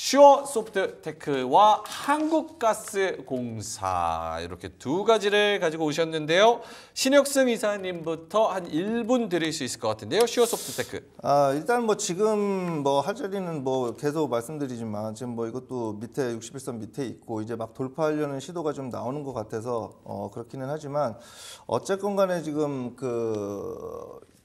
슈어 소프트테크와 한국가스공사 이렇게 두 가지를 가지고 오셨는데요. 신혁승 이사님부터 한 1분 드릴 수 있을 것 같은데요. 슈어 소프트테크. 아 일단 뭐 지금 뭐할 자리는 뭐 계속 말씀드리지만 지금 뭐 이것도 밑에 61선 밑에 있고 이제 막 돌파하려는 시도가 좀 나오는 것 같아서 어 그렇기는 하지만 어쨌건 간에 지금 그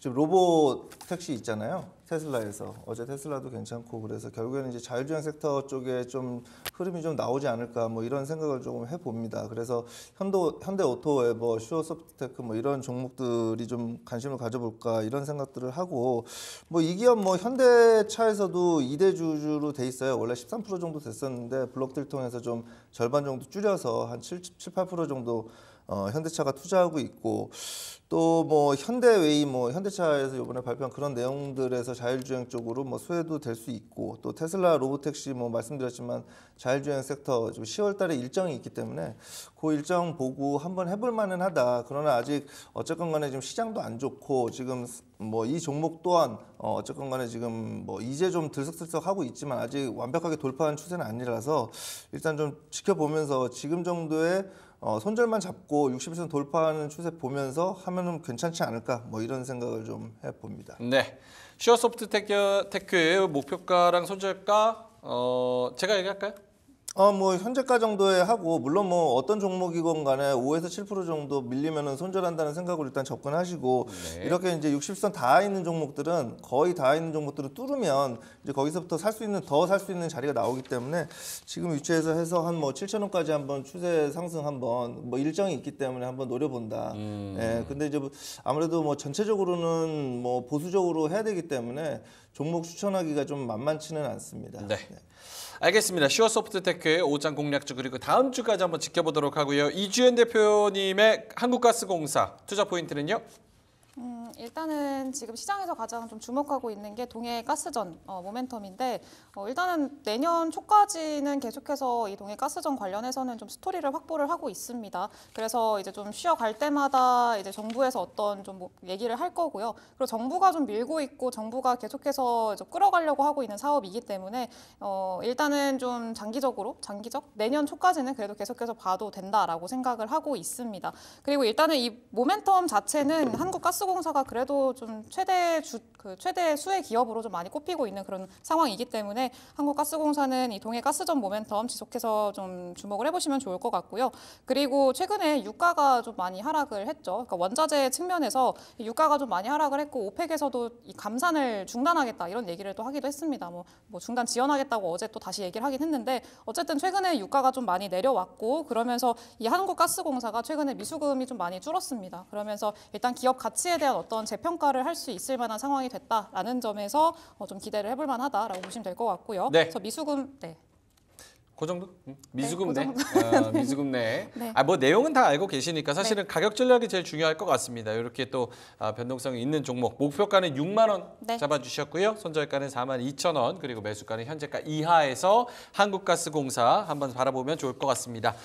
지금 로봇 택시 있잖아요. 테슬라에서 어제 테슬라도 괜찮고 그래서 결국에는 이제 자율주행 섹터 쪽에 좀 흐름이 좀 나오지 않을까 뭐 이런 생각을 조금 해봅니다. 그래서 현도 현대 오토웨뭐 어, 슈어 소프트테크 뭐 이런 종목들이 좀 관심을 가져볼까 이런 생각들을 하고 뭐 이 기업 뭐 현대차에서도 2대 주주로 돼 있어요. 원래 13% 정도 됐었는데 블록들 통해서 좀 절반 정도 줄여서 한 7, 7 8% 정도 어, 현대차가 투자하고 있고 또 뭐 현대웨이 뭐 현대차에서 이번에 발표한 그런 내용들에서 자율주행 쪽으로 뭐 소외도 될 수 있고 또 테슬라 로보택시 뭐 말씀드렸지만 자율주행 섹터 지금 10월 달에 일정이 있기 때문에 그 일정 보고 한번 해볼 만은 하다. 그러나 아직 어쨌건 간에 지금 시장도 안 좋고 지금 뭐 이 종목 또한 어, 어쨌건 간에 지금 뭐 이제 좀 들썩들썩 하고 있지만 아직 완벽하게 돌파한 추세는 아니라서 일단 좀 지켜보면서 지금 정도의 어, 손절만 잡고 60일선 돌파하는 추세 보면서 하면은 괜찮지 않을까 뭐 이런 생각을 좀 해봅니다. 네, 슈어소프트 테크, 의 목표가랑 손절가 어, 제가 얘기할까요? 어, 뭐, 현재가 정도에 하고, 물론 뭐, 어떤 종목이건 간에 5에서 7% 정도 밀리면은 손절한다는 생각으로 일단 접근하시고, 네. 이렇게 이제 60선 다 있는 종목들은, 거의 다 있는 종목들을 뚫으면, 이제 거기서부터 살 수 있는, 더 살 수 있는 자리가 나오기 때문에, 지금 위치에서 해서 한 뭐, 7 0 0 0원까지 한번 추세 상승 한번, 뭐, 일정이 있기 때문에 한번 노려본다. 음. 예, 근데 이제 뭐 아무래도 뭐, 전체적으로는 뭐, 보수적으로 해야 되기 때문에, 종목 추천하기가 좀 만만치는 않습니다. 네. 네. 알겠습니다. 슈어소프트테크의 5장 공략주 그리고 다음 주까지 한번 지켜보도록 하고요. 이주연 대표님의 한국가스공사 투자 포인트는요? 음, 일단은 지금 시장에서 가장 좀 주목하고 있는 게 동해 가스전 어, 모멘텀인데 어, 일단은 내년 초까지는 계속해서 이 동해 가스전 관련해서는 좀 스토리를 확보를 하고 있습니다. 그래서 이제 좀 쉬어갈 때마다 이제 정부에서 어떤 좀뭐 얘기를 할 거고요. 그리고 정부가 좀 밀고 있고 정부가 계속해서 좀 끌어가려고 하고 있는 사업이기 때문에 어, 일단은 좀 장기적으로 장기적 내년 초까지는 그래도 계속해서 봐도 된다라고 생각을 하고 있습니다. 그리고 일단은 이 모멘텀 자체는 한국 가스 하스공사가 그래도 좀 최대 주, 그 최대 수혜 기업으로 좀 많이 꼽히고 있는 그런 상황이기 때문에 한국가스공사는 이 동해 가스전 모멘텀 지속해서 좀 주목을 해보시면 좋을 것 같고요. 그리고 최근에 유가가 좀 많이 하락을 했죠. 그러니까 원자재 측면에서 유가가 좀 많이 하락을 했고 오펙에서도 이 감산을 중단하겠다 이런 얘기를 또 하기도 했습니다. 뭐, 뭐 중단 지연하겠다고 어제 또 다시 얘기를 하긴 했는데 어쨌든 최근에 유가가 좀 많이 내려왔고 그러면서 이 한국가스공사가 최근에 미수금이 좀 많이 줄었습니다. 그러면서 일단 기업 가치에 행위에 대한 어떤 재평가를 할 수 있을 만한 상황이 됐다라는 점에서 어, 좀 기대를 해볼 만하다라고 보시면 될 것 같고요. 네. 그래서 미수금 네. 그 정도? 음, 네, 미수금 네. 그 내. 어, 미수금 내. 네. 아, 뭐 내용은 다 알고 계시니까 네. 사실은 네. 가격 전략이 제일 중요할 것 같습니다. 이렇게 또 아, 변동성이 있는 종목. 목표가는 6만 원 네. 잡아주셨고요. 손절가는 4만 2천 원 그리고 매수가는 현재가 이하에서 한국가스공사 한번 바라보면 좋을 것 같습니다.